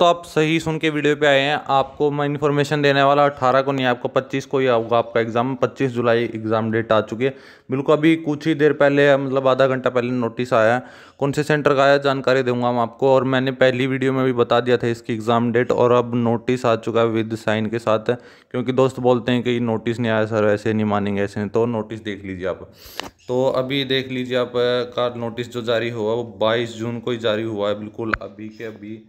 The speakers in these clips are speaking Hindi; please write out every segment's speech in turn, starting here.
तो आप सही सुन के वीडियो पे आए हैं आपको मैं इन्फॉर्मेशन देने वाला अठारह को नहीं आपको पच्चीस को ही होगा आपका एग्ज़ाम पच्चीस जुलाई एग्ज़ाम डेट आ चुकी है बिल्कुल अभी कुछ ही देर पहले मतलब आधा घंटा पहले नोटिस आया है कौन से सेंटर का आया जानकारी दूंगा मैं आपको और मैंने पहली वीडियो में भी बता दिया था इसकी एग्ज़ाम डेट और अब नोटिस आ चुका है विद साइन के साथ क्योंकि दोस्त बोलते हैं कि नोटिस नहीं आया सर ऐसे नहीं मानेंगे ऐसे तो नोटिस देख लीजिए आप तो अभी देख लीजिए आप का नोटिस जो जारी हुआ वो बाईस जून को ही जारी हुआ है बिल्कुल अभी के अभी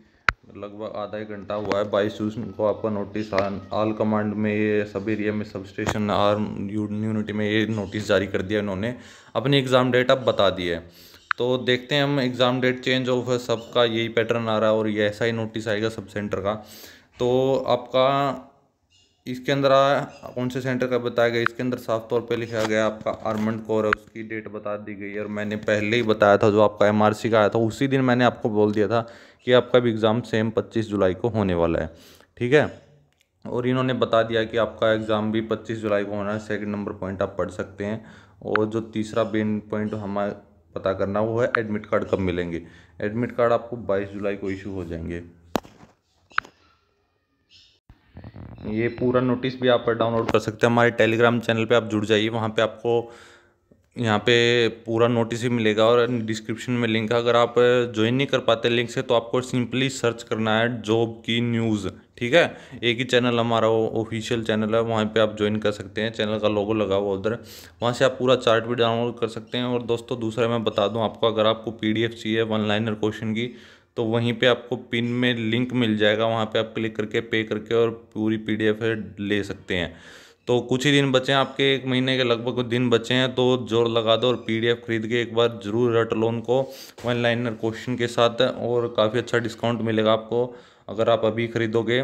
लगभग आधा एक घंटा हुआ है बाईस जून को आपका नोटिस आल कमांड में ये सब एरिया में सब स्टेशन आर्म यूनिटी में ये नोटिस जारी कर दिया इन्होंने अपनी एग्ज़ाम डेट अब बता दी है तो देखते हैं हम एग्ज़ाम डेट चेंज ऑफ सबका यही पैटर्न आ रहा है और ये ऐसा ही नोटिस आएगा सब सेंटर का तो आपका इसके अंदर आया कौन से सेंटर का बताया गया इसके अंदर साफ तौर पे लिखा गया आपका आर्मंड कोर उसकी डेट बता दी गई और मैंने पहले ही बताया था जो आपका एम का आया था उसी दिन मैंने आपको बोल दिया था कि आपका भी एग्ज़ाम सेम पच्चीस जुलाई को होने वाला है ठीक है और इन्होंने बता दिया कि आपका एग्ज़ाम भी पच्चीस जुलाई को होना है सेकेंड नंबर पॉइंट आप पढ़ सकते हैं और जो तीसरा मेन पॉइंट हमारा पता करना वो है एडमिट कार्ड कब मिलेंगे एडमिट कार्ड आपको 22 जुलाई को इशू हो जाएंगे ये पूरा नोटिस भी आप डाउनलोड कर सकते हैं हमारे टेलीग्राम चैनल पे आप जुड़ जाइए वहाँ पे आपको यहाँ पे पूरा नोटिस ही मिलेगा और डिस्क्रिप्शन में लिंक है अगर आप ज्वाइन नहीं कर पाते लिंक से तो आपको सिंपली सर्च करना है जॉब की न्यूज़ ठीक है एक ही चैनल हमारा वो ऑफिशियल चैनल है वहाँ पे आप ज्वाइन कर सकते हैं चैनल का लोगो लगा हुआ उधर वहाँ से आप पूरा चार्ट भी डाउनलोड कर सकते हैं और दोस्तों दूसरा मैं बता दूँ आपको अगर आपको पी चाहिए वन लाइनर क्वेश्चन की तो वहीं पे आपको पिन में लिंक मिल जाएगा वहाँ पे आप क्लिक करके पे करके और पूरी पी डी ले सकते हैं तो कुछ ही दिन बचे हैं आपके एक महीने के लगभग दिन बचे हैं तो जोर लगा दो और पीडीएफ खरीद के एक बार जरूर रट लोन को वन लाइनर क्वेश्चन के साथ और काफ़ी अच्छा डिस्काउंट मिलेगा आपको अगर आप अभी खरीदोगे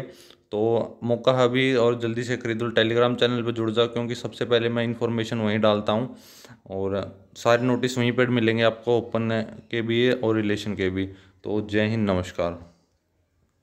तो मौका है अभी और जल्दी से खरीदो टेलीग्राम चैनल पर जुड़ जाओ क्योंकि सबसे पहले मैं इन्फॉर्मेशन वहीं डालता हूँ और सारे नोटिस वहीं पर मिलेंगे आपको ओपन के भी और रिलेशन के भी तो जय हिंद नमस्कार